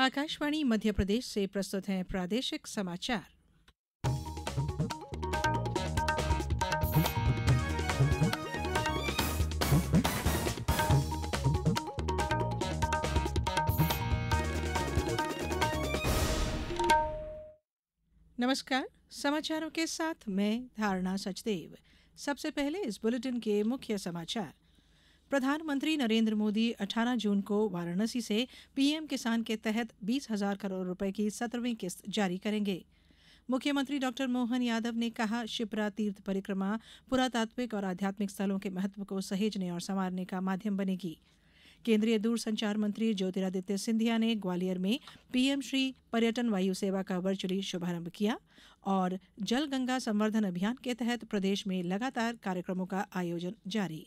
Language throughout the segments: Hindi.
आकाशवाणी मध्य प्रदेश से प्रस्तुत हैं प्रादेशिक समाचार नमस्कार समाचारों के साथ मैं धारणा सचदेव सबसे पहले इस बुलेटिन के मुख्य समाचार प्रधानमंत्री नरेन्द्र मोदी 18 जून को वाराणसी से पीएम किसान के तहत बीस हजार करोड़ रुपए की सत्रहवीं किस्त जारी करेंगे मुख्यमंत्री डॉ मोहन यादव ने कहा शिप्रा तीर्थ परिक्रमा पुरातात्विक और आध्यात्मिक स्थलों के महत्व को सहेजने और संवारने का माध्यम बनेगी केंद्रीय दूरसंचार मंत्री ज्योतिरादित्य सिंधिया ने ग्वालियर में पीएम श्री पर्यटन वायु सेवा का वर्चुअली शुभारंभ किया और जल गंगा संवर्धन अभियान के तहत प्रदेश में लगातार कार्यक्रमों का आयोजन जारी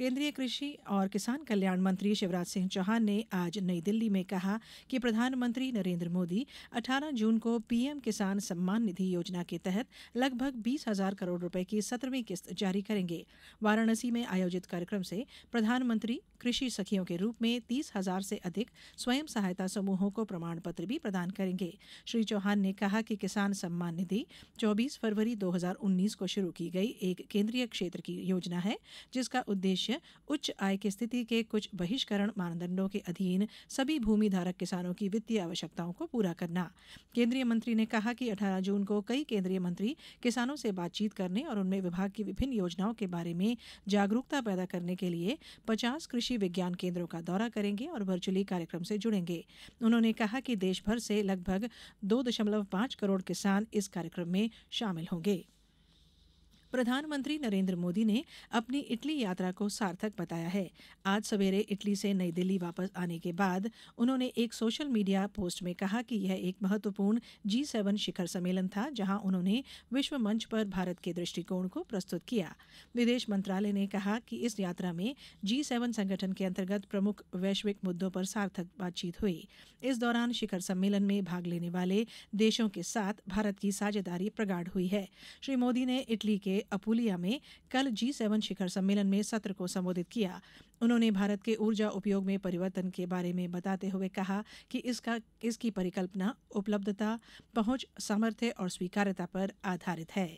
केंद्रीय कृषि और किसान कल्याण मंत्री शिवराज सिंह चौहान ने आज नई दिल्ली में कहा कि प्रधानमंत्री नरेंद्र मोदी 18 जून को पीएम किसान सम्मान निधि योजना के तहत लगभग बीस हजार करोड़ रुपए की सत्रहवीं किस्त जारी करेंगे वाराणसी में आयोजित कार्यक्रम से प्रधानमंत्री कृषि सखियों के रूप में तीस हजार से अधिक स्वयं सहायता समूहों को प्रमाण पत्र भी प्रदान करेंगे श्री चौहान ने कहा कि किसान सम्मान निधि 24 फरवरी 2019 को शुरू की गई एक केंद्रीय क्षेत्र की योजना है जिसका उद्देश्य उद्देश्य उच्च आय की स्थिति के कुछ बहिष्करण मानदंडों के अधीन सभी भूमि धारक किसानों की वित्तीय आवश्यकताओं को पूरा करना केंद्रीय मंत्री ने कहा कि 18 जून को कई केंद्रीय मंत्री किसानों से बातचीत करने और उनमें विभाग की विभिन्न योजनाओं के बारे में जागरूकता पैदा करने के लिए पचास कृषि विज्ञान केंद्रों का दौरा करेंगे और वर्चुअली कार्यक्रम से जुड़ेंगे उन्होंने कहा कि देश भर से लगभग दो करोड़ किसान इस कार्यक्रम में शामिल होंगे प्रधानमंत्री नरेंद्र मोदी ने अपनी इटली यात्रा को सार्थक बताया है आज सवेरे इटली से नई दिल्ली वापस आने के बाद उन्होंने एक सोशल मीडिया पोस्ट में कहा कि यह एक महत्वपूर्ण जी सेवन शिखर सम्मेलन था जहां उन्होंने विश्व मंच पर भारत के दृष्टिकोण को प्रस्तुत किया विदेश मंत्रालय ने कहा कि इस यात्रा में जी सेवन संगठन के अंतर्गत प्रमुख वैश्विक मुद्दों पर सार्थक बातचीत हुई इस दौरान शिखर सम्मेलन में भाग लेने वाले देशों के साथ भारत की साझेदारी प्रगाढ़ हुई है श्री मोदी ने इटली के अपुलिया में कल जी सेवन शिखर सम्मेलन में सत्र को संबोधित किया उन्होंने भारत के ऊर्जा उपयोग में परिवर्तन के बारे में बताते हुए कहा कि इसका इसकी परिकल्पना उपलब्धता पहुंच सामर्थ्य और स्वीकार्यता पर आधारित है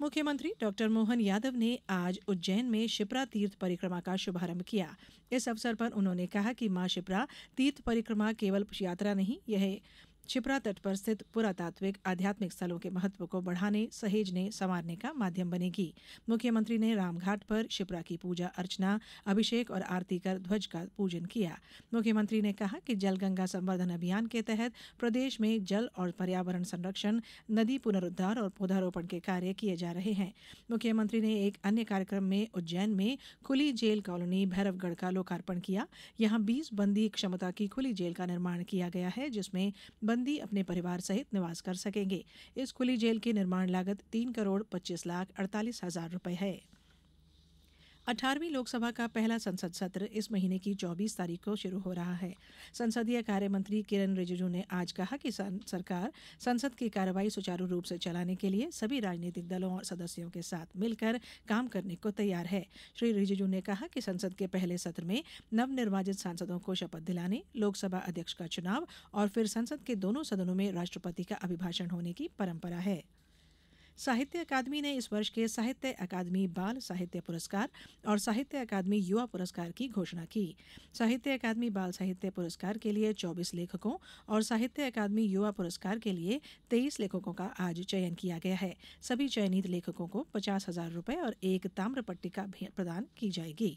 मुख्यमंत्री डॉक्टर मोहन यादव ने आज उज्जैन में शिप्रा तीर्थ परिक्रमा का शुभारंभ किया इस अवसर पर उन्होंने कहा कि मां शिप्रा तीर्थ परिक्रमा केवल यात्रा नहीं यह क्षिप्रा तट पर स्थित पुरातात्विक आध्यात्मिक स्थलों के महत्व को बढ़ाने सहेजने संवारने का माध्यम बनेगी मुख्यमंत्री ने रामघाट पर क्षिप्रा की पूजा अर्चना अभिषेक और आरती कर ध्वज का पूजन किया मुख्यमंत्री ने कहा कि जल गंगा संवर्धन अभियान के तहत प्रदेश में जल और पर्यावरण संरक्षण नदी पुनरुद्वार और पौधारोपण के कार्य किए जा रहे हैं मुख्यमंत्री ने एक अन्य कार्यक्रम में उज्जैन में खुली जेल कॉलोनी भैरवगढ़ का लोकार्पण किया यहां बीस बंदी क्षमता की खुली जेल का निर्माण किया गया है जिसमें बंदी अपने परिवार सहित निवास कर सकेंगे इस खुली जेल की निर्माण लागत तीन करोड़ पच्चीस लाख अड़तालीस हजार रूपये है अठारहवीं लोकसभा का पहला संसद सत्र इस महीने की चौबीस तारीख को शुरू हो रहा है संसदीय कार्य मंत्री किरण रिजिजू ने आज कहा कि सरकार संसद की कार्यवाही सुचारू रूप से चलाने के लिए सभी राजनीतिक दलों और सदस्यों के साथ मिलकर काम करने को तैयार है श्री रिजिजू ने कहा कि संसद के पहले सत्र में नवनिर्वाचित सांसदों को शपथ दिलाने लोकसभा अध्यक्ष का चुनाव और फिर संसद के दोनों सदनों में राष्ट्रपति का अभिभाषण होने की परंपरा है साहित्य अकादमी ने इस वर्ष के साहित्य अकादमी बाल साहित्य पुरस्कार और साहित्य अकादमी युवा पुरस्कार की घोषणा की साहित्य अकादमी बाल साहित्य पुरस्कार के लिए 24 लेखकों और साहित्य अकादमी युवा पुरस्कार के लिए 23 लेखकों का आज चयन किया गया है सभी चयनित लेखकों को पचास हजार रूपये और एक ताम्र पट्टिका प्रदान की जाएगी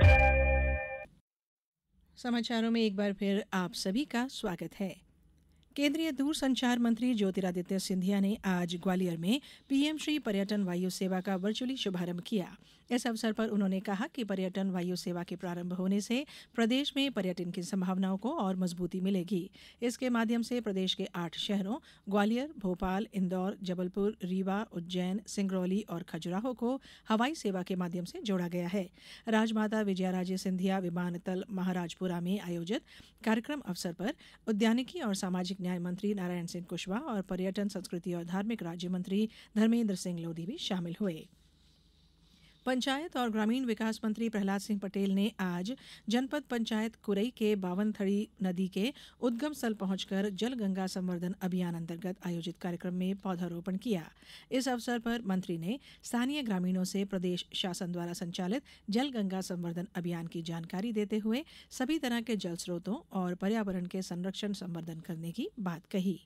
समाचारों में एक बार फिर आप सभी का स्वागत है केन्द्रीय संचार मंत्री ज्योतिरादित्य सिंधिया ने आज ग्वालियर में पीएम श्री पर्यटन वायु सेवा का वर्चुअली शुभारंभ किया इस अवसर पर उन्होंने कहा कि पर्यटन वायु सेवा के प्रारंभ होने से प्रदेश में पर्यटन की संभावनाओं को और मजबूती मिलेगी इसके माध्यम से प्रदेश के आठ शहरों ग्वालियर भोपाल इंदौर जबलपुर रीवा उज्जैन सिंगरौली और खजुराहो को हवाई सेवा के माध्यम से जोड़ा गया है राजमाता विजयाराजे सिंधिया विमानतल महाराजपुरा में आयोजित कार्यक्रम अवसर पर उद्यानिकी और सामाजिक न्याय मंत्री नारायण सिंह कुशवाह और पर्यटन संस्कृति और धार्मिक राज्य मंत्री धर्मेन्द्र सिंह लोधी भी शामिल हुए पंचायत और ग्रामीण विकास मंत्री प्रहलाद सिंह पटेल ने आज जनपद पंचायत कुरई के बावनथड़ी नदी के उद्गम स्थल पहुंचकर जल गंगा संवर्धन अभियान अंतर्गत आयोजित कार्यक्रम में पौधारोपण किया इस अवसर पर मंत्री ने स्थानीय ग्रामीणों से प्रदेश शासन द्वारा संचालित जल गंगा संवर्धन अभियान की जानकारी देते हुए सभी तरह के जल स्रोतों और पर्यावरण के संरक्षण संवर्धन करने की बात कही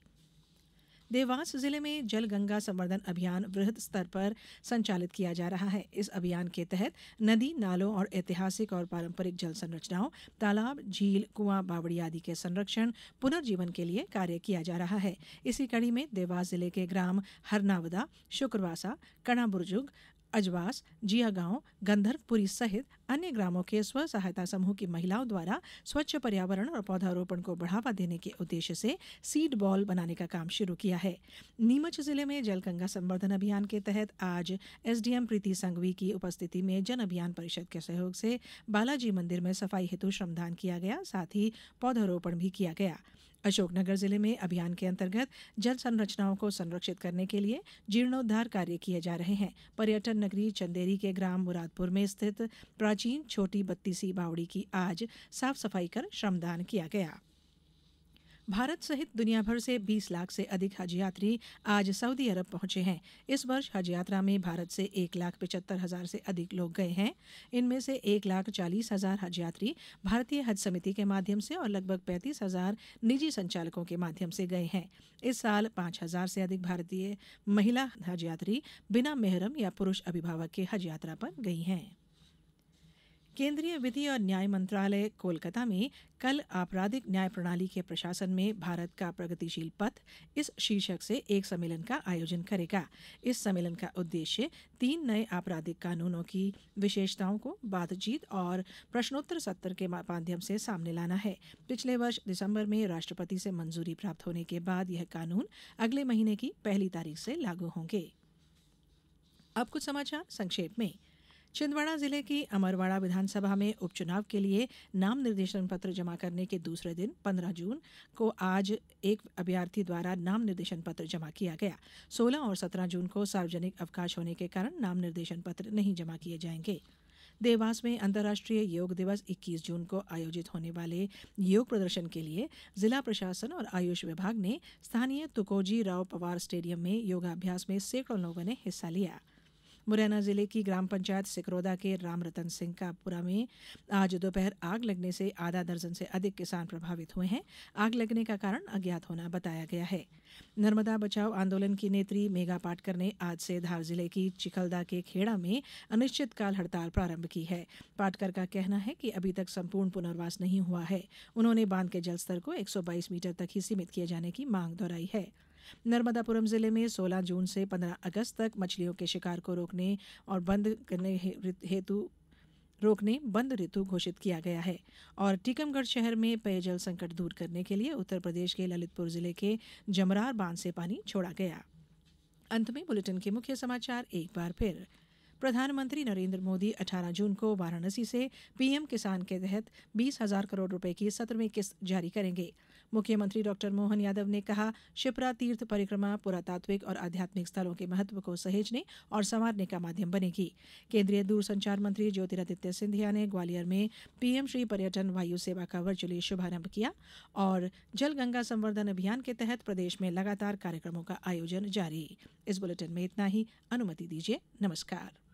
देवास जिले में जल गंगा संवर्धन अभियान वृहद स्तर पर संचालित किया जा रहा है इस अभियान के तहत नदी नालों और ऐतिहासिक और पारंपरिक जल संरचनाओं तालाब झील कुआं बावड़ी आदि के संरक्षण पुनर्जीवन के लिए कार्य किया जा रहा है इसी कड़ी में देवास जिले के ग्राम हरनावदा शुक्रवासा कणाबुर्जुग अजवास जिया गांव गंधर्वपुरी सहित अन्य ग्रामों के स्व सहायता समूह की महिलाओं द्वारा स्वच्छ पर्यावरण और पौधारोपण को बढ़ावा देने के उद्देश्य से सीड बॉल बनाने का काम शुरू किया है नीमच जिले में जलगंगा संवर्धन अभियान के तहत आज एसडीएम प्रीति संघवी की उपस्थिति में जन अभियान परिषद के सहयोग से बालाजी मंदिर में सफाई हेतु श्रमदान किया गया साथ ही पौधारोपण भी किया गया अशोकनगर जिले में अभियान के अंतर्गत जल संरचनाओं को संरक्षित करने के लिए जीर्णोद्वार कार्य किए जा रहे हैं पर्यटन नगरी चंदेरी के ग्राम मुरादपुर में स्थित प्राचीन छोटी बत्तीसी बावड़ी की आज साफ सफाई कर श्रमदान किया गया भारत सहित दुनिया भर से बीस लाख से अधिक हज यात्री आज सऊदी अरब पहुंचे हैं इस वर्ष हज यात्रा में भारत से एक लाख पिचहत्तर हजार से अधिक लोग गए हैं इनमें से एक लाख चालीस हजार हज यात्री भारतीय हज समिति के माध्यम से और लगभग पैंतीस हजार निजी संचालकों के माध्यम से गए हैं इस साल पांच हजार से अधिक भारतीय महिला हज यात्री बिना मेहरम या पुरुष अभिभावक के हज यात्रा पर गई हैं केंद्रीय विधि और न्याय मंत्रालय कोलकाता में कल आपराधिक न्याय प्रणाली के प्रशासन में भारत का प्रगतिशील पथ इस शीर्षक से एक सम्मेलन का आयोजन करेगा इस सम्मेलन का उद्देश्य तीन नए आपराधिक कानूनों की विशेषताओं को बातचीत और प्रश्नोत्तर सत्र के माध्यम से सामने लाना है पिछले वर्ष दिसंबर में राष्ट्रपति से मंजूरी प्राप्त होने के बाद यह कानून अगले महीने की पहली तारीख से लागू होंगे अब कुछ समाचार संक्षेप में छिंदवाड़ा जिले की अमरवाड़ा विधानसभा में उपचुनाव के लिए नाम निर्देशन पत्र जमा करने के दूसरे दिन 15 जून को आज एक अभ्यर्थी द्वारा नाम निर्देशन पत्र जमा किया गया सोलह और सत्रह जून को सार्वजनिक अवकाश होने के कारण नाम निर्देशन पत्र नहीं जमा किए जाएंगे देवास में अंतर्राष्ट्रीय योग दिवस 21 जून को आयोजित होने वाले योग प्रदर्शन के लिए जिला प्रशासन और आयुष विभाग ने स्थानीय तुकोजी राव पवार स्टेडियम में योगाभ्यास में सैकड़ों लोगों ने हिस्सा लिया मुरैना जिले की ग्राम पंचायत सिकरोदा के रामरतन सिंह पुरा में आज दोपहर आग लगने से आधा दर्जन से अधिक किसान प्रभावित हुए हैं आग लगने का कारण अज्ञात होना बताया गया है नर्मदा बचाओ आंदोलन की नेत्री मेघा पाटकर ने आज से धार जिले की चिखलदा के खेड़ा में अनिश्चितकाल हड़ताल प्रारंभ की है पाटकर का कहना है कि अभी तक संपूर्ण पुनर्वास नहीं हुआ है उन्होंने बांध के जलस्तर को 122 मीटर तक ही सीमित किए जाने की मांग दोहराई है नर्मदापुरम जिले में 16 जून से 15 अगस्त तक मछलियों के शिकार को रोकने और बंद करने हेतु रोकने बंद ऋतु घोषित किया गया है और टीकमगढ़ शहर में पेयजल संकट दूर करने के लिए उत्तर प्रदेश के ललितपुर जिले के जमरार बांध से पानी छोड़ा गया अंत में बुलेटिन के मुख्य समाचार एक बार फिर प्रधानमंत्री नरेंद्र मोदी 18 जून को वाराणसी से पीएम किसान के तहत बीस हजार करोड़ रुपए की सत्रवी किस्त जारी करेंगे मुख्यमंत्री डॉ मोहन यादव ने कहा क्षिप्रा तीर्थ परिक्रमा पुरातात्विक और आध्यात्मिक स्थलों के महत्व को सहेजने और संवारने का माध्यम बनेगी केंद्रीय दूरसंचार मंत्री ज्योतिरादित्य सिंधिया ने ग्वालियर में पीएम श्री पर्यटन वायु सेवा का वर्चुअली शुभारंभ किया और जल गंगा संवर्धन अभियान के तहत प्रदेश में लगातार कार्यक्रमों का आयोजन जारी इस बुलेटिन में इतना ही अनुमति दीजिए नमस्कार